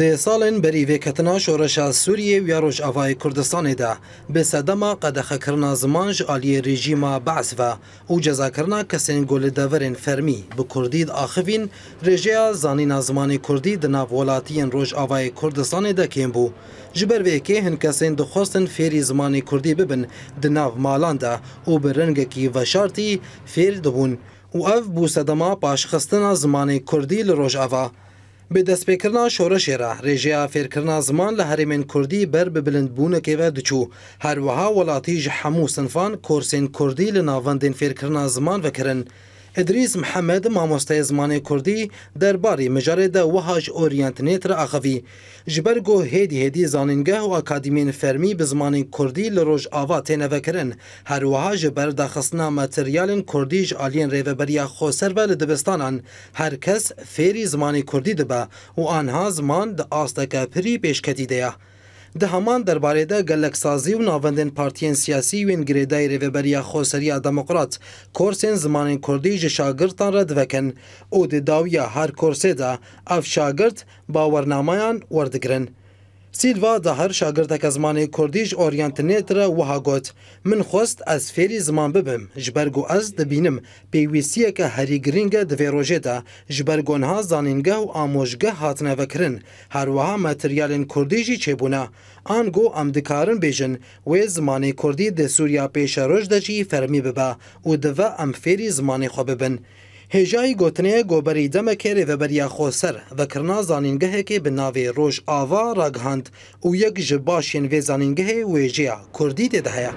د سالن بری وکتنا شورش سوریه و روش اوای کردستان ده به صدما قدخه کرنا زمانج عالی رژیم بعث و او جزا کرنا کسین گل دورن فرمی به کردید آخوین رژیا زانین زمان کردی دنا ولاتین روش اوای کردستان ده کیم بو جبر وکی هن کسین دخواستن فیری زمان کردی ببن دناو مالان ده او برنگ کی وشارتی فیر دبون و او بو صدما پاشخستنا زمان کردی لروش اوای به دەستپێکردنا شۆڕشێرە ڕێژەیە فێرکردنا زمان لە هەرێمێن کوردی بەر بە بلندبوونەکەوە دەچوو هەروەها وڵاتی ji هەموو سنفان کورسên کوردی لە ناوەندên فێرکردنا زمان vekirrin ادریس محمد مامۆستای زمانی کوردی دەرباری مژارێ دە وەهاش ئۆریەنتنێت رە ئاخەوی ji ber got hêdî hêdî zanîngeh û akademiyên fermî bi zmanên Kurdî li Rojava têne vekirin herwiha ji ber daxistina materyalên Kurdî ji aliyên rêveberiya Xoserve li dibistanan her kes fêrî zmanê Kurdî dibe û anha zman di asteke pirî pêşketî de ye. Di heman derbarê de geleksazî û navendên partiyên siyasî yên girêdayê rêveberiya Xweseriya Demokrat, korsên zimanên Kurdî ji şagirtan re divekin û di dawiya her korsê de ev şagirt bawernameyan werdikirin. سیلوا دهر شاگردک از زمان کردیج اورینتنیت را وها گوت من خوست از فیری زمان ببم جبرگو از دبینم پیویسیه که هری گرینگ دوی روژه ده جبرگونها زانینگه و آموشگه هاتنه وکرن هر وها متریالین کردیجی چه بونه آنگو امدکارن بیجن و زمان کردی ده سوریا پیش روژ ده چی فرمی ببه و دوه ام فیری زمان خواه ببن هێژایی گوتنەیە گۆبەری دەمەکێری وەبەریا خۆسەر بە کرنا زانینگەهێکی بناوێ ڕۆژ ئاوا ڕگهاند و یەک ji başên vê zanîngehê wêjeya Kurdî tê de heye.